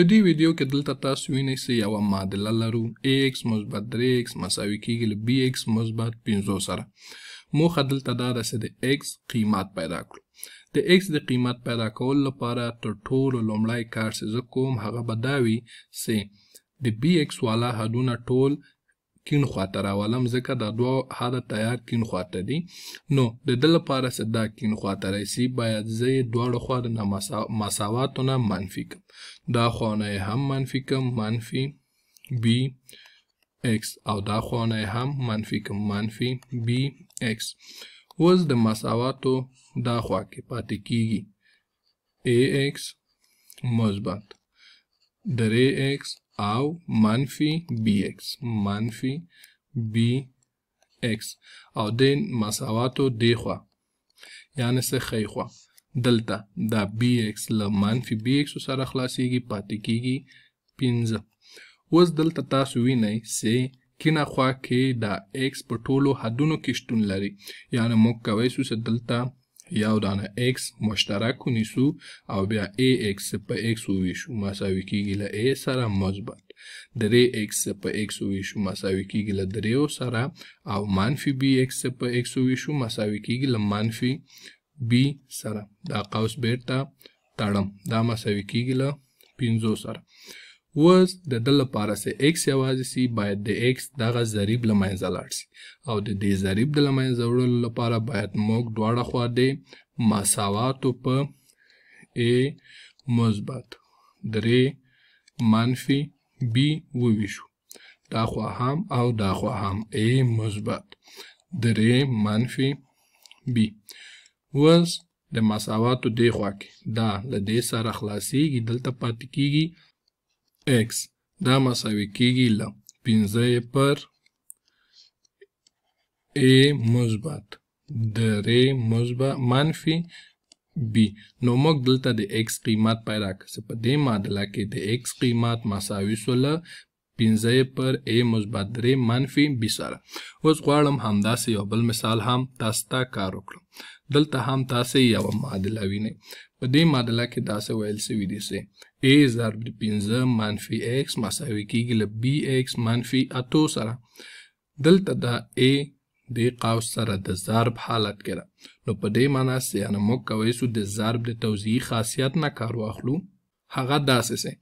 په دې ویډیو کې دلته تاسو وینئ چې یو معادله لرو ax 3x مساوي کیږي له bx 5 سره موخه دلته دا ده چې د x قیمت پیدا کړو د x د قیمت پیدا کول لپاره تر ټولو لومړی کار چې زه کوم هغه به دا وي چې د bx والا حدونه ټول کیڼ خواته راولم ځکه دا دوه هره تیار کیڼ خواته دي نو د دې لپاره چې دا کیڼ خواته راشي باید زه یې دواړو خواته نه مساواتو نه منفي کړم دا خوانه یې هم منفي کړم منفي بي اکس او دا خوانه یې هم منفي کړم منفي بي اکس اوس د مساواتو دا خوا کې پاتې کیږي اے اکس مثبت درې اکس او منفی bx منفی bx او د مساواتو دی خوا یعنی سه خی خوا دلته دا bx له منفی bx سره خلاصیږي پاتې کیږي 15 اوس دلته تاسو وینئ سه کینه خوا کې دا x په ټولو حدونو کې شتون لري یعنی موږ کوي چې دلته یو دانه x مشترک ونیسو او بیا ax په x وویشو مساوي کیږي له a سره مثبت درې x په e x وویشو مساوي کیږي له دریو سره او منفي bx په x وویشو مساوي کیږي له منفي b سره دا قوس بیرته تړم دا مساوي کیږي له پنځو سره وز د د لپاره سه x یوازې سي باید د x دغه ضریب له منځه لاړ سي او د دې ضریب د له منځه وړلو لپاره باید موږ دواړه خوا د مساواتو په a مثبت درې منفي b وویشو دا خوا هم او دا خوا هم a مثبت درې منفي b وز د مساواتو دی خوا کې دا له دې سره خلاصېږي دلته پاتې کیږي x دا مساوي کیږي له پنځه پر a مثبت درې مثبت منفي b نو موږ دلته د x قیمت پیدا کړو په دې معادله کې د x قیمت مساوي شول پنځه پر a مثبت درې منفي b سره اوس غواړم همداسې یو بل مثال هم تاسو ته کار وکړم دلته هم تاسو یو معادله وینئ په دې معادله کې داسې ویل سوي دي چې a ضرب د پنځه منفي x مساوي کیږي له b x منفي اتو سره دلته دا a د قوس سره د ضرب حالت کې نو په دې معنا چې یعنې موږ کولی شو د ضرب د توضیحي خاصیت نه کار واخلو هغه داسې سي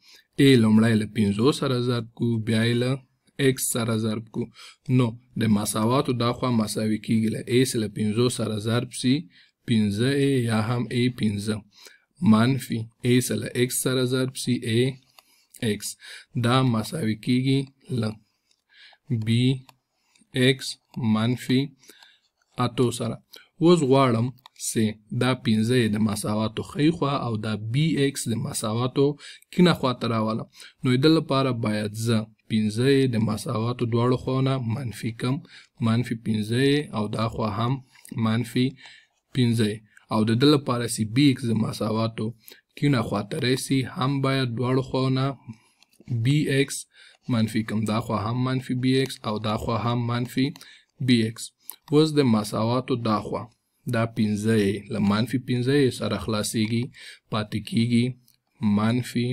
a لومړی له پنځو سره ضرب کو بیا یې له x سره ضرب کو نو د مساواتو دا خوا مساوي کیږي له a سره 50 سره ضرب سي 15 a یا هم a 15 منفي a سره x سره ضرب سي a x دا مساوي کیږي له b x منفي اتو سره اوس غواړم سه دا 15 د مساواتو خی خوا او دا بی ایکس د مساواتو کینه خوا ته راولم نو د لپاره باید زه 15 د مساواتو دواړو خوونه منفي کم منفي 15 او دا خوا هم منفي 15 او د دل لپاره سی بی ایکس د مساواتو کیونه خوا ته رسی هم باید دواړو خوونه بی ایکس منفي کم دا خوا هم منفي بی ایکس او دا خوا هم منفي بی ایکس اوس د مساواتو دا خوا دا 15 له منفي 15 سره خلاصيږي پاتې کیږي منفي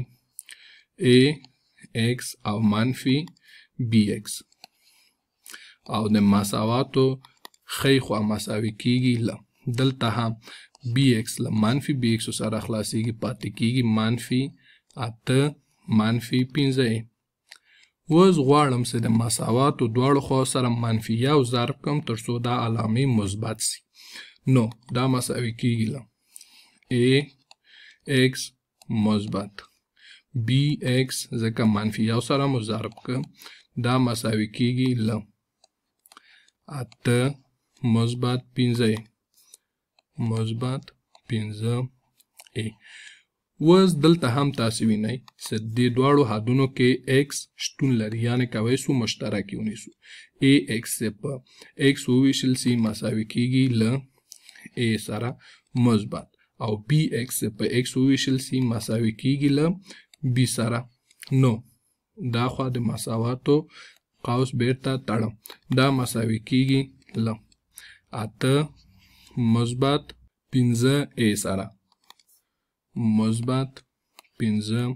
ا x او منفی bx او د مساواتو خی خو مساوي کیږي ل دلته هم bx ل منفی bx سره خلاصيږي پاتې کیږي منفی اته منفی 15 وز غواړم چې د مساواتو دواړو خو سره منفی یو ضرب کم ترڅو دا علامې مثبت شي نو دا مساوي کیږي ل a e, x مثبت بی اکس ځکه منفي یو سره مو ضرب که دا مساوي کیږي له اته مثبت پنځه مثبت پنځه ای اوس دلته هم تاسو وینئ چې دې دواړو حدونو کې x شتون لري یعنې کوی شو مشترک یې ونیسو a x په x وویشل سي مساوي کیږي له a سره مثبت او b x په e. x وویشل سي مساوي کیږي له B سره نو دا خوا د مساواتو قوس بیرته تړم دا مساوي کیږي ل اته مثبت 15 a سره مثبت 15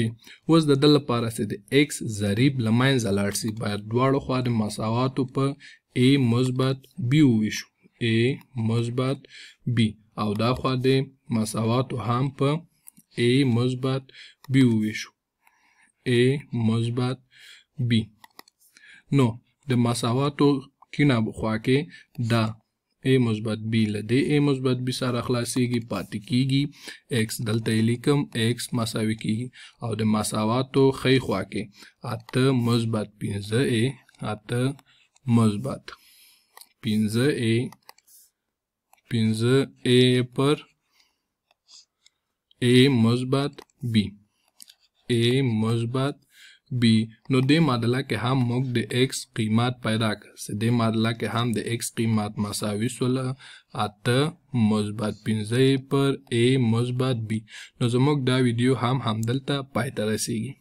a اوس د دل لپاره چې د x ضریب لمنځه لاړ شي باید دواړو خوا د مساواتو په a مثبت b وویشو a مثبت b او دا خوا د مساواتو هم په A مثبت B وویشو A مثبت B نو د مساواتو کینا بخوا کې دا A مثبت B له دې A مثبت B سره خلاصيږي پاتې کیږي x دلته لیکم x مساوي کیږي او د مساواتو خی خوا کې اته مثبت 15A اته مثبت 15A 15A پر 15 A مثبت B A مثبت B نو دې معادله کې هم موږ د x قیمت پیدا کړ چې دې معادله کې هم د x قیمت مساوي سوله اته مثبت 15 پر A مثبت B نو زموږ دا ویډیو هم همدلته پای ته رسیږي